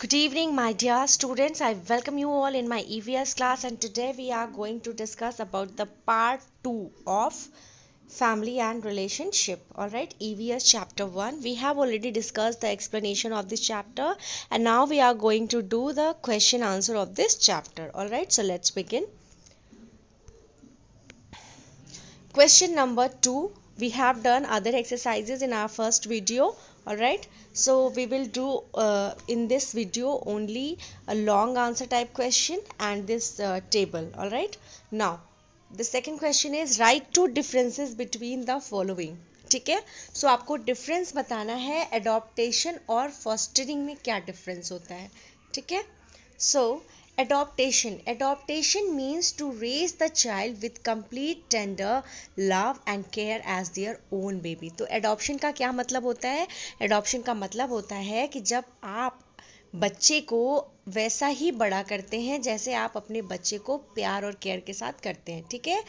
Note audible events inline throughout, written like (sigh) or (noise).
Good evening my dear students. I welcome you all in my EVS class and today we are going to discuss about the part 2 of family and relationship. Alright, EVS chapter 1. We have already discussed the explanation of this chapter and now we are going to do the question answer of this chapter. Alright, so let's begin. Question number 2 we have done other exercises in our first video all right so we will do uh, in this video only a long answer type question and this uh, table all right now the second question is write two differences between the following ठीक है सो आपको difference बताना है adoption और fostering में क्या difference होता है ठीक है सो adoption adoption means to raise the child with complete tender love and care as their own baby to adoption ka kya matlab hota hai adoption ka matlab hota hai ki jab aap बच्चे को वैसा ही बड़ा करते हैं जैसे आप अपने बच्चे को प्यार और केयर के साथ करते हैं ठीक है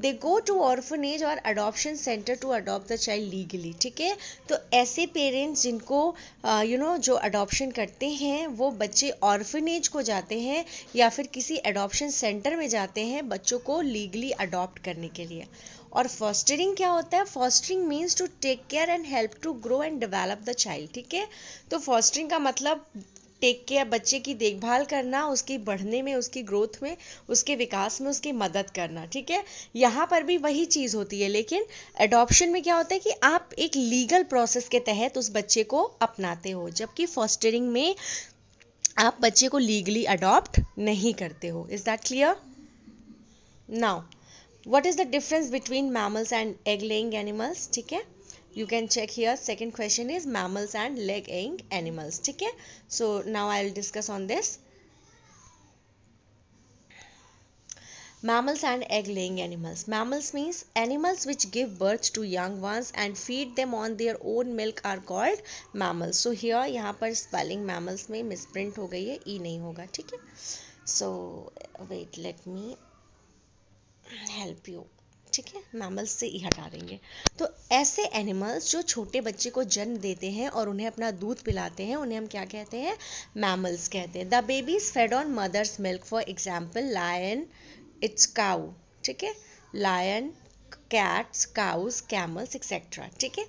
दे गो टू ऑर्फनेज और adoption centre to adopt the child legally ठीक है तो ऐसे पेरेंट्स जिनको you uh, know you know, जो अडॉप्शन करते हैं वो बच्चे ऑर्फनेज को जाते हैं या फिर किसी अडॉप्शन सेंटर में जाते हैं बच्चों को लीगली अडॉप्ट करने के लिए और फॉस्टरिंग क्या होता है fostering means to take care and help to grow and develop the child ठीक है तो फॉस्टरिंग का मतलब टेक केयर बच्चे की देखभाल करना उसकी बढ़ने में उसकी ग्रोथ में उसके विकास में उसकी मदद करना ठीक है यहाँ पर भी वही चीज़ होती है लेकिन एडॉप्शन में क्या होता है कि आप एक लीगल प्रोसेस के तहत उस बच्चे को अपनाते हो जबकि फॉस्टरिंग में आप बच्चे को लीगली अडॉप्ट नहीं करते हो is that clear now what is the difference between mammals and egg laying animals ठीक है you can check here second question is mammals and leg egg animals ठीक है so now I will discuss on this mammals and egg laying animals mammals means animals which give birth to young ones and feed them on their own milk are called mammals so here यहाँ पर spelling mammals में misprint हो गई है ई e नहीं होगा ठीक है so wait let me help you ठीक है मैमल्स से ही हटा देंगे तो ऐसे एनिमल्स जो छोटे बच्चे को जन्म देते हैं और उन्हें अपना दूध पिलाते हैं उन्हें हम क्या कहते हैं मैमल्स कहते हैं the babies fed on mother's milk for example lion it's cow ठीक है lion cats cows camels etcetera ठीक है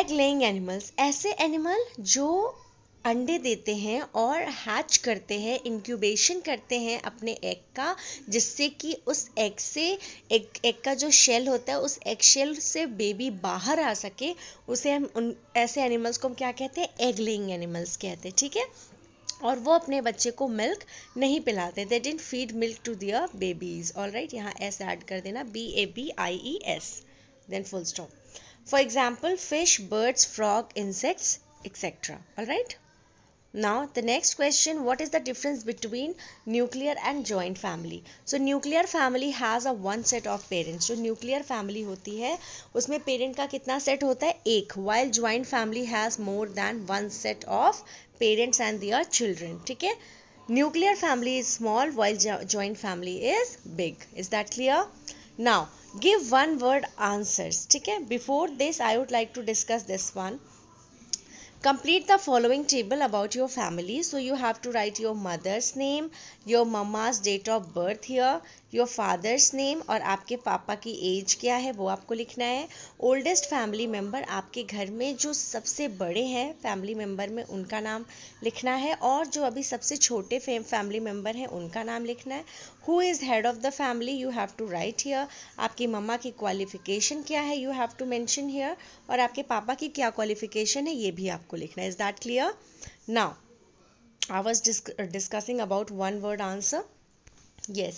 एग लेइंग एनिमल्स ऐसे एनिमल जो अंडे देते हैं और हैच करते हैं इंक्यूबेशन करते हैं अपने एग का जिससे कि उस एग से एग एग का जो शेल होता है उस एग शेल से बेबी बाहर आ सके उसे हम उन ऐसे एनिमल्स को हम क्या कहते हैं एगलिंग एनिमल्स कहते हैं ठीक है और वो अपने बच्चे को मिल्क नहीं पिलाते they don't feed milk to their babies all right यहाँ एस ऐड कर देना B A B I E S then full stop for example fish birds frog insects etcetera all right Now the next question what is the difference between nuclear and joint family? So nuclear family has a one set of parents. So nuclear family होती है उसमें parent का कितना set होता है एक while joint family has more than one set of parents and their children. ठीक है nuclear family is small while jo joint family is big. Is that clear? Now give one word answers. ठीक है before this I would like to discuss this one. Complete the following table about your family. So you have to write your mother's name, your mama's date of birth here your father's name और आपके पापा की as क्या है वो आपको लिखना है ओल्डेस्ट फैमिली मेम्बर आपके घर में जो सबसे बड़े हैं फैमिली मेम्बर में उनका नाम लिखना है और जो अभी सबसे छोटे फैमिली मेम्बर हैं उनका नाम लिखना है who is head of the family you have to write here आपकी मम्मा की क्वालिफिकेशन क्या है you have to mention here और आपके पापा की क्या क्वालिफिकेशन है ये भी आपको लिखना है is that clear now I was discussing about one word answer yes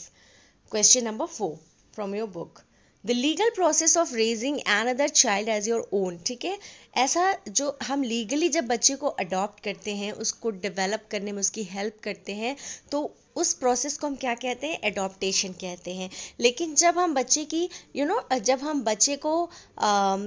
Question number 4 from your book. The legal process of raising another child as your own ठीक है ऐसा जो हम लीगली जब बच्चे को अडॉप्ट करते हैं उसको डेवलप करने में उसकी हेल्प करते हैं तो उस प्रोसेस को हम क्या कहते हैं एडॉप्टेशन कहते हैं लेकिन जब हम बच्चे की यू you नो know, जब हम बच्चे को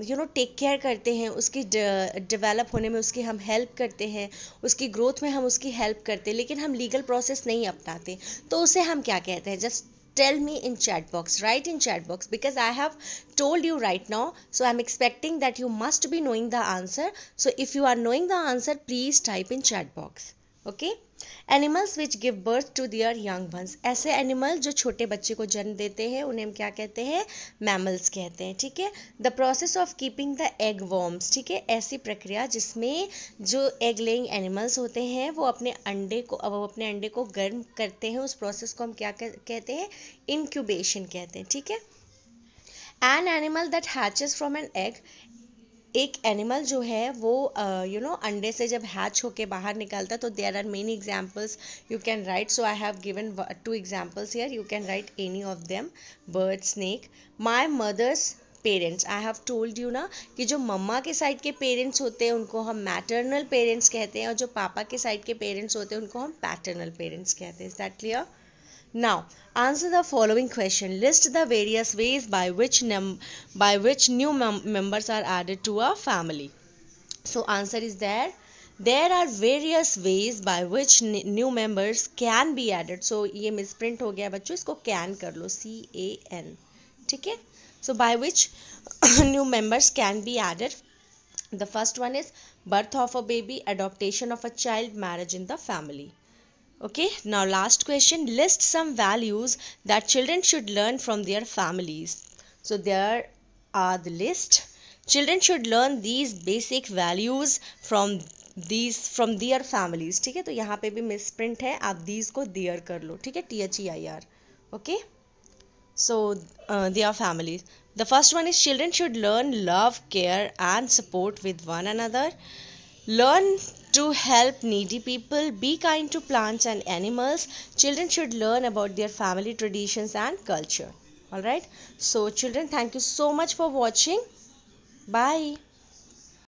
यू नो टेक केयर करते हैं उसकी डेवलप होने में उसकी हम हेल्प करते हैं उसकी ग्रोथ में हम उसकी हेल्प करते हैं लेकिन हम लीगल प्रोसेस नहीं अपनाते तो उसे हम क्या कहते हैं just tell me in chat box write in chat box because i have told you right now so i'm expecting that you must be knowing the answer so if you are knowing the answer please type in chat box okay animals which give birth to their young ones ऐसे animal जो छोटे बच्चे को जन्म देते हैं उन्हें हम क्या कहते हैं मैमल्स कहते हैं ठीक है the process of keeping the egg warms ठीक है ऐसी प्रक्रिया जिसमें जो एग लेइंग एनिमल्स होते हैं वो अपने अंडे को अब वो अपने अंडे को गर्म करते हैं उस प्रोसेस को हम क्या कहते हैं इनक्यूबेशन कहते हैं ठीक है an animal that hatches from an egg एक एनिमल जो है वो यू नो अंडे से जब हैच होके बाहर निकलता तो there are many examples you can write so I have given two examples here you can write any of them bird snake my mother's parents I have told you ना कि जो मम्मा के साइड के parents होते हैं उनको हम maternal parents कहते हैं और जो पापा के साइड के पेरेंट्स होते हैं उनको हम पैटर्नल पेरेंट्स कहते हैं is that clear Now, answer the following question. List the various ways by which by which new mem members are added to a family. So answer is there. There are various ways by which new members can be added. So ये misprint हो गया बच्चों इसको can कर लो C A N ठीक है So by which (coughs) new members can be added. The first one is birth of a baby, adoption of a child, marriage in the family. Okay, now last question list some values that children should learn from their families. So, there are the list. Children should learn these basic values from these from their families. ठीक है तो यहाँ पे भी misprint है आप these को their कर लो Okay. So uh, their families. The first one is children should learn love, care and support with one another. Learn to help needy people, be kind to plants and animals. Children should learn about their family traditions and culture. Alright, so children, thank you so much for watching. Bye.